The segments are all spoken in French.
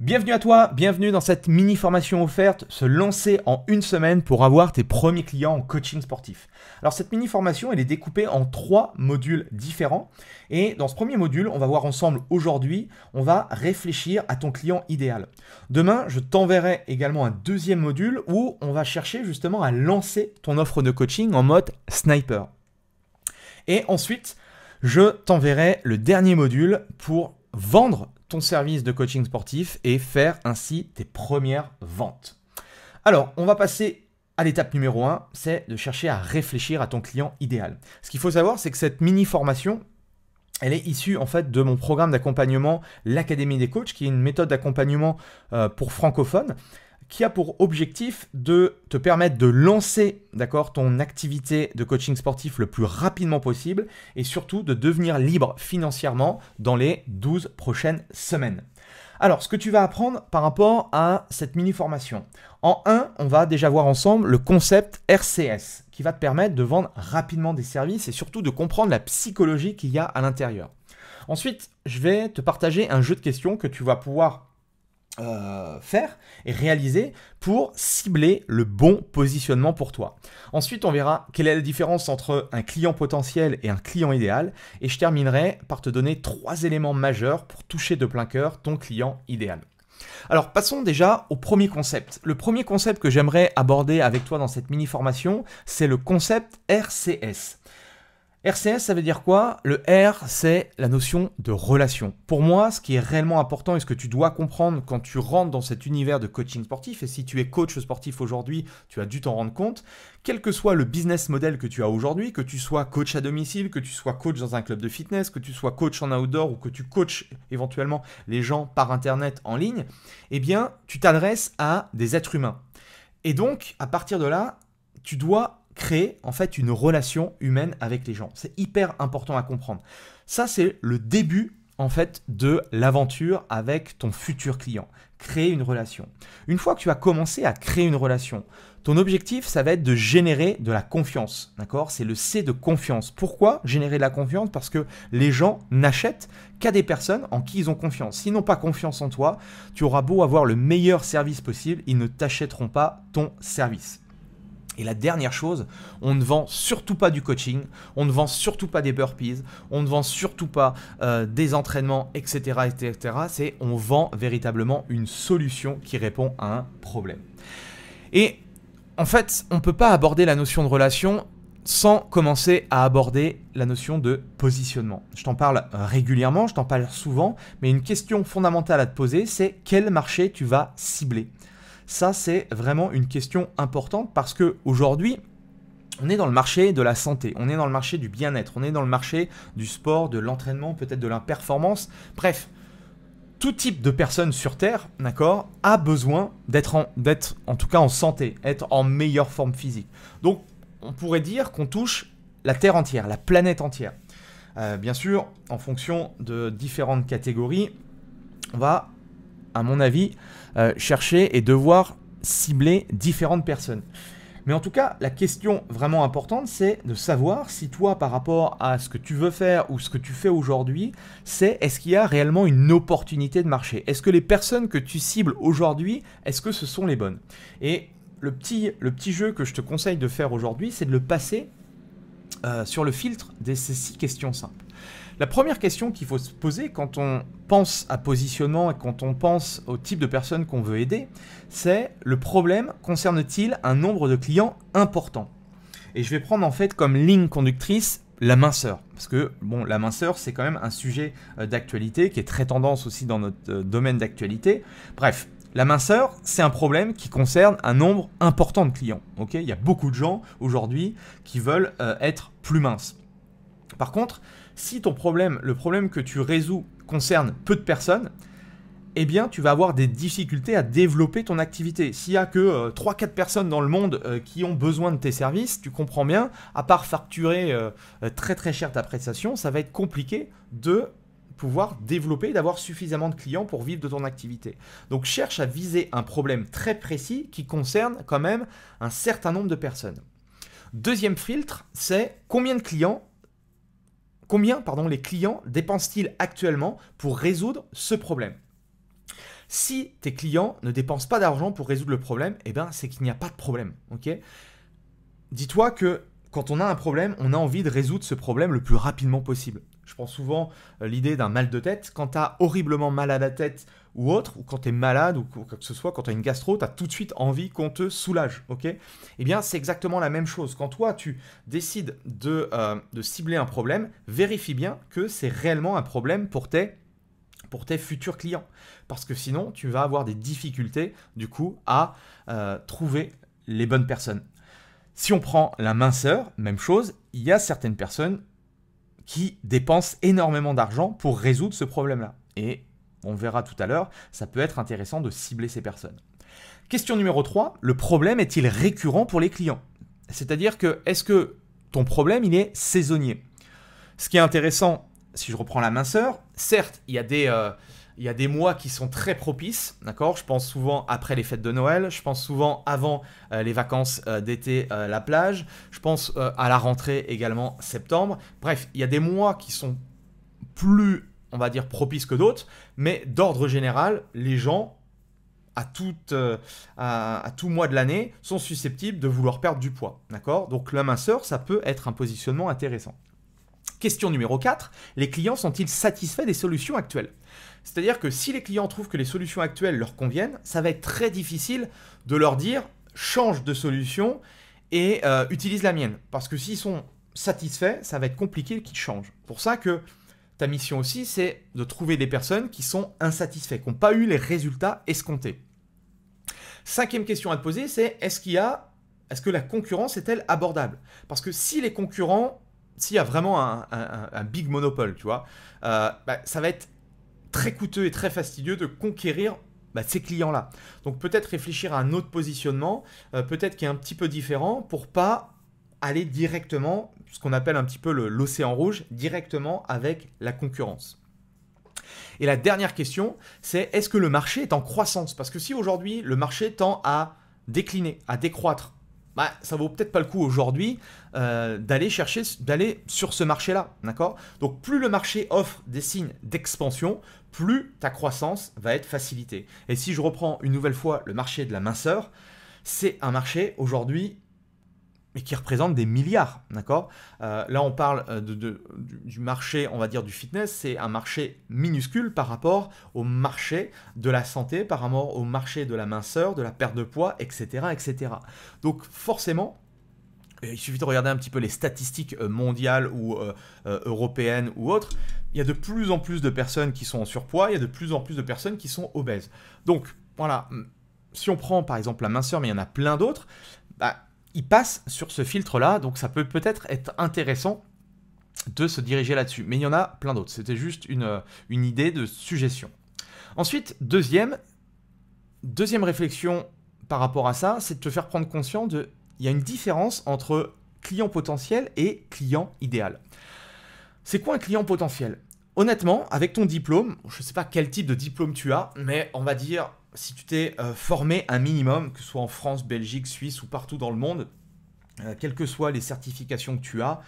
Bienvenue à toi, bienvenue dans cette mini formation offerte se lancer en une semaine pour avoir tes premiers clients en coaching sportif. Alors cette mini formation, elle est découpée en trois modules différents et dans ce premier module, on va voir ensemble aujourd'hui, on va réfléchir à ton client idéal. Demain, je t'enverrai également un deuxième module où on va chercher justement à lancer ton offre de coaching en mode sniper. Et ensuite, je t'enverrai le dernier module pour vendre ton service de coaching sportif et faire ainsi tes premières ventes. Alors, on va passer à l'étape numéro 1, c'est de chercher à réfléchir à ton client idéal. Ce qu'il faut savoir, c'est que cette mini formation, elle est issue en fait de mon programme d'accompagnement, l'Académie des coachs, qui est une méthode d'accompagnement euh, pour francophones qui a pour objectif de te permettre de lancer, d'accord, ton activité de coaching sportif le plus rapidement possible et surtout de devenir libre financièrement dans les 12 prochaines semaines. Alors, ce que tu vas apprendre par rapport à cette mini-formation. En 1, on va déjà voir ensemble le concept RCS, qui va te permettre de vendre rapidement des services et surtout de comprendre la psychologie qu'il y a à l'intérieur. Ensuite, je vais te partager un jeu de questions que tu vas pouvoir euh, faire et réaliser pour cibler le bon positionnement pour toi. Ensuite, on verra quelle est la différence entre un client potentiel et un client idéal. Et je terminerai par te donner trois éléments majeurs pour toucher de plein cœur ton client idéal. Alors passons déjà au premier concept. Le premier concept que j'aimerais aborder avec toi dans cette mini formation, c'est le concept RCS. RCS, ça veut dire quoi Le R, c'est la notion de relation. Pour moi, ce qui est réellement important et ce que tu dois comprendre quand tu rentres dans cet univers de coaching sportif, et si tu es coach sportif aujourd'hui, tu as dû t'en rendre compte, quel que soit le business model que tu as aujourd'hui, que tu sois coach à domicile, que tu sois coach dans un club de fitness, que tu sois coach en outdoor ou que tu coaches éventuellement les gens par Internet en ligne, eh bien, tu t'adresses à des êtres humains. Et donc, à partir de là, tu dois créer en fait une relation humaine avec les gens. C'est hyper important à comprendre. Ça, c'est le début en fait de l'aventure avec ton futur client. Créer une relation. Une fois que tu as commencé à créer une relation, ton objectif, ça va être de générer de la confiance. C'est le C de confiance. Pourquoi générer de la confiance Parce que les gens n'achètent qu'à des personnes en qui ils ont confiance. S'ils n'ont pas confiance en toi, tu auras beau avoir le meilleur service possible, ils ne t'achèteront pas ton service. Et la dernière chose, on ne vend surtout pas du coaching, on ne vend surtout pas des burpees, on ne vend surtout pas euh, des entraînements, etc. etc. C'est on vend véritablement une solution qui répond à un problème. Et en fait, on ne peut pas aborder la notion de relation sans commencer à aborder la notion de positionnement. Je t'en parle euh, régulièrement, je t'en parle souvent, mais une question fondamentale à te poser, c'est quel marché tu vas cibler ça, c'est vraiment une question importante parce que aujourd'hui, on est dans le marché de la santé, on est dans le marché du bien-être, on est dans le marché du sport, de l'entraînement, peut-être de la performance. Bref, tout type de personne sur Terre, d'accord, a besoin d'être en, en tout cas en santé, être en meilleure forme physique. Donc, on pourrait dire qu'on touche la Terre entière, la planète entière. Euh, bien sûr, en fonction de différentes catégories, on va à mon avis, euh, chercher et devoir cibler différentes personnes. Mais en tout cas, la question vraiment importante, c'est de savoir si toi, par rapport à ce que tu veux faire ou ce que tu fais aujourd'hui, c'est est-ce qu'il y a réellement une opportunité de marché Est-ce que les personnes que tu cibles aujourd'hui, est-ce que ce sont les bonnes Et le petit, le petit jeu que je te conseille de faire aujourd'hui, c'est de le passer euh, sur le filtre de ces six questions simples. La première question qu'il faut se poser quand on pense à positionnement et quand on pense au type de personnes qu'on veut aider, c'est le problème concerne-t-il un nombre de clients important Et je vais prendre en fait comme ligne conductrice la minceur. Parce que bon, la minceur, c'est quand même un sujet euh, d'actualité qui est très tendance aussi dans notre euh, domaine d'actualité. Bref, la minceur, c'est un problème qui concerne un nombre important de clients. Ok, Il y a beaucoup de gens aujourd'hui qui veulent euh, être plus minces. Par contre, si ton problème, le problème que tu résous concerne peu de personnes, eh bien, tu vas avoir des difficultés à développer ton activité. S'il n'y a que 3-4 euh, personnes dans le monde euh, qui ont besoin de tes services, tu comprends bien, à part facturer euh, très très cher ta prestation, ça va être compliqué de pouvoir développer, d'avoir suffisamment de clients pour vivre de ton activité. Donc cherche à viser un problème très précis qui concerne quand même un certain nombre de personnes. Deuxième filtre, c'est combien de clients combien pardon, les clients dépensent-ils actuellement pour résoudre ce problème Si tes clients ne dépensent pas d'argent pour résoudre le problème, eh ben, c'est qu'il n'y a pas de problème. Dis-toi que quand on a un problème, on a envie de résoudre ce problème le plus rapidement possible. Je prends souvent euh, l'idée d'un mal de tête. Quand as horriblement mal à la tête ou autre, ou quand es malade ou quoi que ce soit, quand t'as une gastro, as tout de suite envie qu'on te soulage, ok Eh bien, c'est exactement la même chose. Quand toi, tu décides euh, de, cibler un problème, vérifie bien que c'est réellement un problème pour tes pour tes futurs clients. Parce que sinon, tu vas avoir des difficultés, du coup, à euh, trouver les bonnes personnes. Si on prend la minceur, même chose, il y a certaines personnes qui dépensent énormément d'argent pour résoudre ce problème-là. Et on verra tout à l'heure, ça peut être intéressant de cibler ces personnes. Question numéro 3, le problème est-il récurrent pour les clients C'est-à-dire que est-ce que ton problème, il est saisonnier Ce qui est intéressant, si je reprends la minceur, certes, il y a des... Euh, il y a des mois qui sont très propices, d'accord Je pense souvent après les fêtes de Noël, je pense souvent avant euh, les vacances euh, d'été, euh, la plage, je pense à la rentrée également septembre. Bref, il y a des mois qui sont plus, on va dire, propices que d'autres, mais d'ordre général, les gens, à, toute, à, tout mois de l'année, sont susceptibles de vouloir perdre du poids, d'accord Donc la minceur, ça peut être un positionnement intéressant. Question numéro 4, les clients sont-ils satisfaits des solutions actuelles c'est-à-dire que si les clients trouvent que les solutions actuelles leur conviennent, ça va être très difficile de leur dire change de solution et euh, utilise la mienne. Parce que s'ils sont satisfaits, ça va être compliqué qu'ils changent. Pour ça que ta mission aussi, c'est de trouver des personnes qui sont insatisfaits, qui n'ont pas eu les résultats escomptés. Cinquième question à te poser, c'est est-ce qu'il y a, est-ce que la concurrence est-elle abordable Parce que si les concurrents, s'il y a vraiment un, big monopole, tu vois, euh, bah, ça va être très coûteux et très fastidieux de conquérir bah, ces clients-là. Donc peut-être réfléchir à un autre positionnement, euh, peut-être qui est un petit peu différent pour pas aller directement, ce qu'on appelle un petit peu l'océan rouge, directement avec la concurrence. Et la dernière question, c'est est-ce que le marché est en croissance Parce que si aujourd'hui le marché tend à décliner, à décroître, bah, ça vaut peut-être pas le coup aujourd'hui euh, d'aller chercher, d'aller sur ce marché-là, d'accord Donc plus le marché offre des signes d'expansion, plus ta croissance va être facilitée. Et si je reprends une nouvelle fois le marché de la minceur, c'est un marché aujourd'hui et qui représentent des milliards, d'accord euh, Là, on parle euh, du marché, on va dire, du fitness, c'est un marché minuscule par rapport au marché de la santé, par rapport au marché de la minceur, de la perte de poids, etc., etc. Donc, forcément, il suffit de regarder un petit peu les statistiques euh, mondiales ou européennes ou autres, il y a de plus en plus de personnes qui sont en surpoids, il y a de plus en plus de personnes qui sont obèses. Donc, voilà, si on prend par exemple la minceur, mais il y en a plein d'autres, bah, il passe sur ce filtre-là, donc ça peut peut-être être intéressant de se diriger là-dessus. Mais il y en a plein d'autres, c'était juste une, euh, une idée de suggestion. Ensuite, deuxième, deuxième réflexion par rapport à ça, c'est de te faire prendre conscience de il y a une différence entre client potentiel et client idéal. C'est quoi un client potentiel Honnêtement, avec ton diplôme, je ne sais pas quel type de diplôme tu as, mais on va dire, si tu t'es euh, formé un minimum, que ce soit en France, Belgique, Suisse ou partout dans le monde, euh, quelles que soient les certifications que tu as,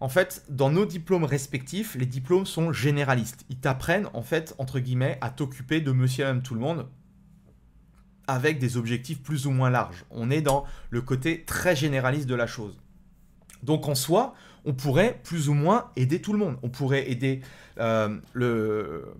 en fait, dans nos diplômes respectifs, les diplômes sont généralistes. Ils t'apprennent, en fait, entre guillemets, à t'occuper de monsieur et même tout le monde avec des objectifs plus ou moins larges. On est dans le côté très généraliste de la chose. Donc en soi, on pourrait plus ou moins aider tout le monde. On pourrait aider euh, le,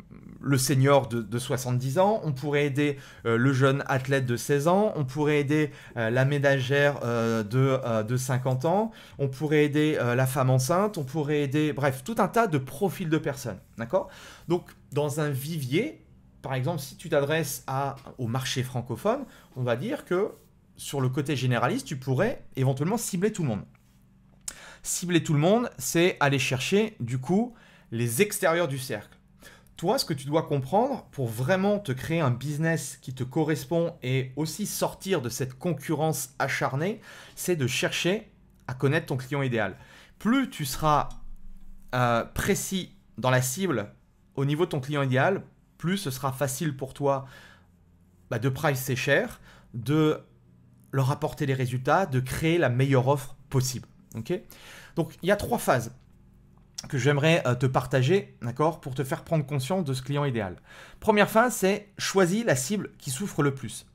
senior de, 70 ans, on pourrait aider euh, le jeune athlète de 16 ans, on pourrait aider euh, la ménagère de, de, 50 ans, on pourrait aider la femme enceinte, on pourrait aider, bref, tout un tas de profils de personnes. D'accord Donc, dans un vivier, par exemple, si tu t'adresses au marché francophone, on va dire que sur le côté généraliste, tu pourrais éventuellement cibler tout le monde. Cibler tout le monde, c'est aller chercher du coup les extérieurs du cercle. Toi, ce que tu dois comprendre pour vraiment te créer un business qui te correspond et aussi sortir de cette concurrence acharnée, c'est de chercher à connaître ton client idéal. Plus tu seras euh, précis dans la cible au niveau de ton client idéal, plus ce sera facile pour toi de bah, de pricer cher, de leur apporter les résultats, de créer la meilleure offre possible. Donc il y a trois phases que j'aimerais euh, te partager, d'accord, pour te faire prendre conscience de ce client idéal. Première phase, c'est choisis la cible qui souffre le plus.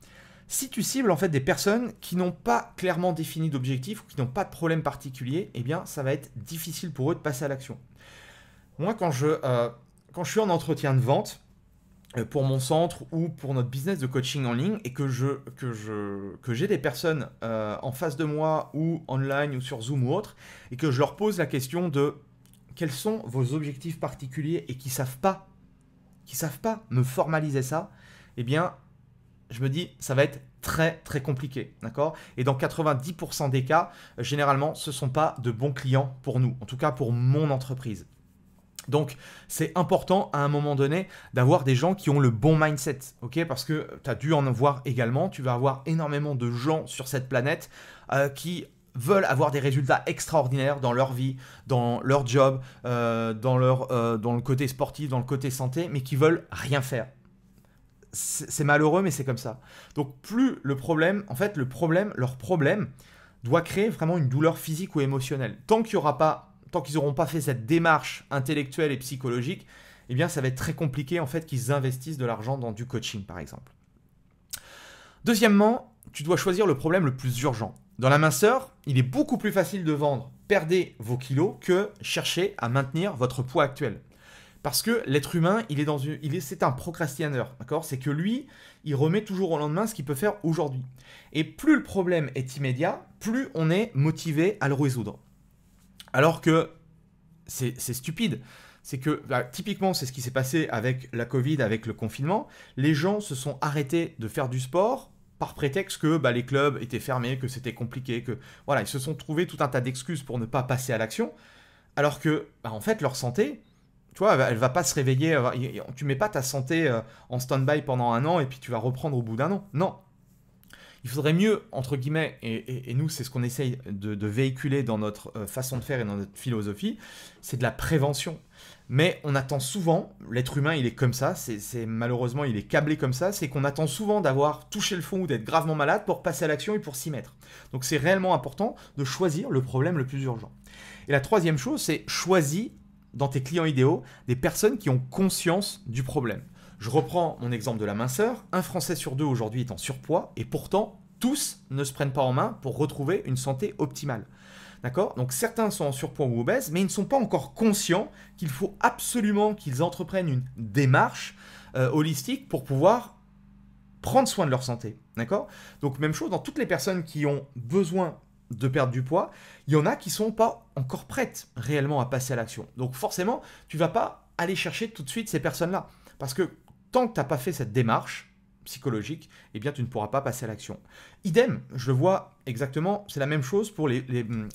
Si tu cibles en fait des personnes qui n'ont pas clairement défini d'objectif ou qui n'ont pas de problème particulier, eh bien ça va être difficile pour eux de passer à l'action. Moi, quand je, euh, quand je suis en entretien de vente, euh, pour mon centre ou pour notre business de coaching en ligne et que je que je que j'ai des personnes euh, en face de moi ou online ou sur Zoom ou autre et que je leur pose la question de quels sont vos objectifs particuliers et qui savent pas qui savent pas me formaliser ça eh bien je me dis ça va être très très compliqué d'accord et dans 90% des cas généralement ce sont pas de bons clients pour nous en tout cas pour mon entreprise donc, c'est important à un moment donné d'avoir des gens qui ont le bon mindset, ok Parce que tu as dû en avoir également. Tu vas avoir énormément de gens sur cette planète euh, qui veulent avoir des résultats extraordinaires dans leur vie, dans leur job, euh, dans, leur, euh, dans le côté sportif, dans le côté santé, mais qui veulent rien faire. C'est malheureux, mais c'est comme ça. Donc, plus le problème, en fait, le problème, leur problème doit créer vraiment une douleur physique ou émotionnelle. Tant qu'il n'y aura pas tant qu'ils n'auront pas fait cette démarche intellectuelle et psychologique, eh bien ça va être très compliqué en fait qu'ils investissent de l'argent dans du coaching par exemple. Deuxièmement, tu dois choisir le problème le plus urgent. Dans la minceur, il est beaucoup plus facile de vendre perdez vos kilos que chercher à maintenir votre poids actuel. Parce que l'être humain, il est dans une, il est, c'est un procrastinateur, C'est que lui, il remet toujours au lendemain ce qu'il peut faire aujourd'hui. Et plus le problème est immédiat, plus on est motivé à le résoudre. Alors que c'est stupide. C'est que, bah, typiquement, c'est ce qui s'est passé avec la Covid, avec le confinement. Les gens se sont arrêtés de faire du sport par prétexte que bah, les clubs étaient fermés, que c'était compliqué, que voilà, ils se sont trouvés tout un tas d'excuses pour ne pas passer à l'action, alors que bah, en fait leur santé, tu vois, elle va pas se réveiller. Euh, tu mets pas ta santé euh, en stand-by pendant un an et puis tu vas reprendre au bout d'un an. Non, il faudrait mieux, entre guillemets, et, nous c'est ce qu'on essaye de, véhiculer dans notre euh, façon de faire et dans notre philosophie, c'est de la prévention. Mais on attend souvent, l'être humain il est comme ça, c'est malheureusement il est câblé comme ça, c'est qu'on attend souvent d'avoir touché le fond ou d'être gravement malade pour passer à l'action et pour s'y mettre. Donc c'est réellement important de choisir le problème le plus urgent. Et la troisième chose, c'est choisis dans tes clients idéaux des personnes qui ont conscience du problème. Je reprends mon exemple de la minceur. Un Français sur deux aujourd'hui est en surpoids et pourtant, tous ne se prennent pas en main pour retrouver une santé optimale. D'accord Donc certains sont en surpoids ou obèses, mais ils ne sont pas encore conscients qu'il faut absolument qu'ils entreprennent une démarche euh, holistique pour pouvoir prendre soin de leur santé. D'accord Donc même chose dans toutes les personnes qui ont besoin de perdre du poids, il y en a qui sont pas encore prêtes réellement à passer à l'action. Donc forcément, tu vas pas aller chercher tout de suite ces personnes-là parce que tant que tu n'as pas fait cette démarche psychologique, eh bien tu ne pourras pas passer à l'action. Idem, je le vois exactement, c'est la même chose pour les, les hum,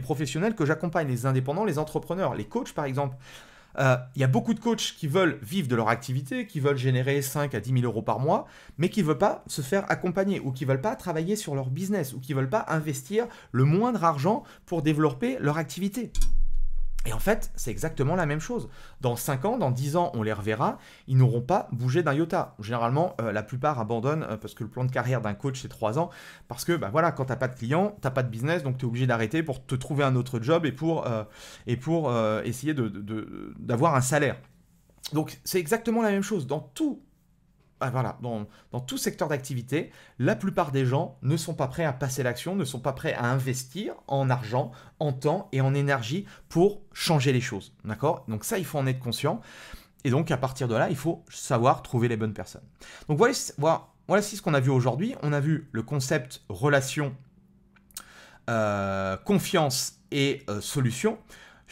professionnels que j'accompagne, les indépendants, les entrepreneurs, les coachs par exemple. Euh, il y a beaucoup de coachs qui veulent vivre de leur activité, qui veulent générer 5 à 10 000 euros par mois, mais qui ne veulent pas se faire accompagner ou qui ne veulent pas travailler sur leur business ou qui ne veulent pas investir le moindre argent pour développer leur activité. Et en fait, c'est exactement la même chose. Dans 5 ans, dans 10 ans, on les reverra, ils n'auront pas bougé d'un iota. Généralement, euh, la plupart abandonnent euh, parce que le plan de carrière d'un coach, c'est 3 ans. Parce que, bah voilà, quand t'as pas de clients, t'as pas de business, donc t'es obligé d'arrêter pour te trouver un autre job et pour, euh, et pour essayer d'avoir de, un salaire. Donc c'est exactement la même chose. Dans tout ah, dans, tout secteur d'activité, la plupart des gens ne sont pas prêts à passer l'action, ne sont pas prêts à investir en argent, en temps et en énergie pour changer les choses. D'accord Donc ça, il faut en être conscient. Et donc à partir de là, il faut savoir trouver les bonnes personnes. Donc voilà, voilà, ce qu'on a vu aujourd'hui. On a vu le concept relation, euh, confiance et euh, solution.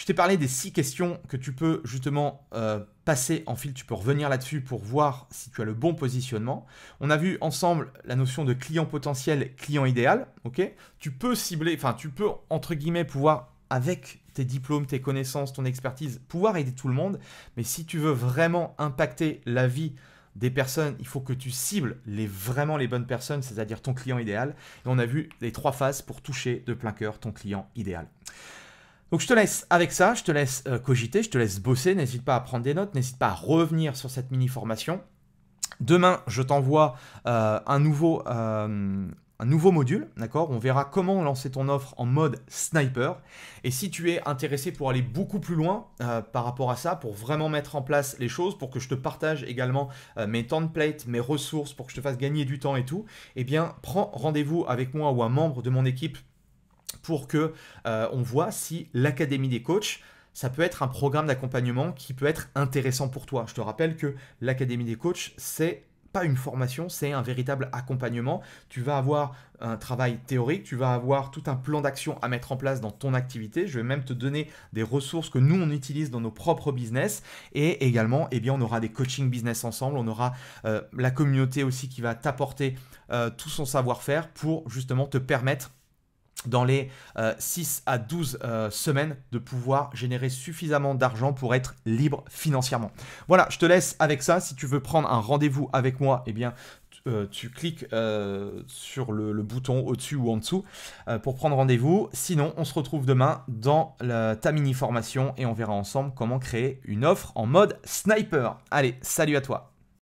Je t'ai parlé des six questions que tu peux justement euh, passer en fil. Tu peux revenir là-dessus pour voir si tu as le bon positionnement. On a vu ensemble la notion de client potentiel, client idéal. Ok Tu peux cibler, enfin, tu peux entre guillemets pouvoir avec tes diplômes, tes connaissances, ton expertise, pouvoir aider tout le monde. Mais si tu veux vraiment impacter la vie des personnes, il faut que tu cibles les, vraiment les bonnes personnes, c'est-à-dire ton client idéal. Et on a vu les trois phases pour toucher de plein cœur ton client idéal. Donc je te laisse avec ça, je te laisse euh, cogiter, je te laisse bosser, n'hésite pas à prendre des notes, n'hésite pas à revenir sur cette mini-formation. Demain, je t'envoie euh, un nouveau... Euh, un nouveau module, d'accord On verra comment lancer ton offre en mode sniper. Et si tu es intéressé pour aller beaucoup plus loin par rapport à ça, pour vraiment mettre en place les choses, pour que je te partage également mes templates, mes ressources, pour que je te fasse gagner du temps et tout, eh bien, prends rendez-vous avec moi ou un membre de mon équipe pour que euh, on voit si l'académie des coachs ça peut être un programme d'accompagnement qui peut être intéressant pour toi. Je te rappelle que l'académie des coachs c'est pas une formation, c'est un véritable accompagnement. Tu vas avoir un travail théorique, tu vas avoir tout un plan d'action à mettre en place dans ton activité. Je vais même te donner des ressources que nous on utilise dans nos propres business et également, eh bien, on aura des coaching business ensemble, on aura euh, la communauté aussi qui va t'apporter euh, tout son savoir-faire pour justement te permettre dans les 6 euh, à 12 euh, semaines de pouvoir générer suffisamment d'argent pour être libre financièrement. Voilà, je te laisse avec ça. Si tu veux prendre un rendez-vous avec moi, eh bien, tu euh, cliques sur le, bouton au-dessus ou en dessous pour prendre rendez-vous. Sinon, on se retrouve demain dans ta mini-formation et on verra ensemble comment créer une offre en mode sniper. Allez, salut à toi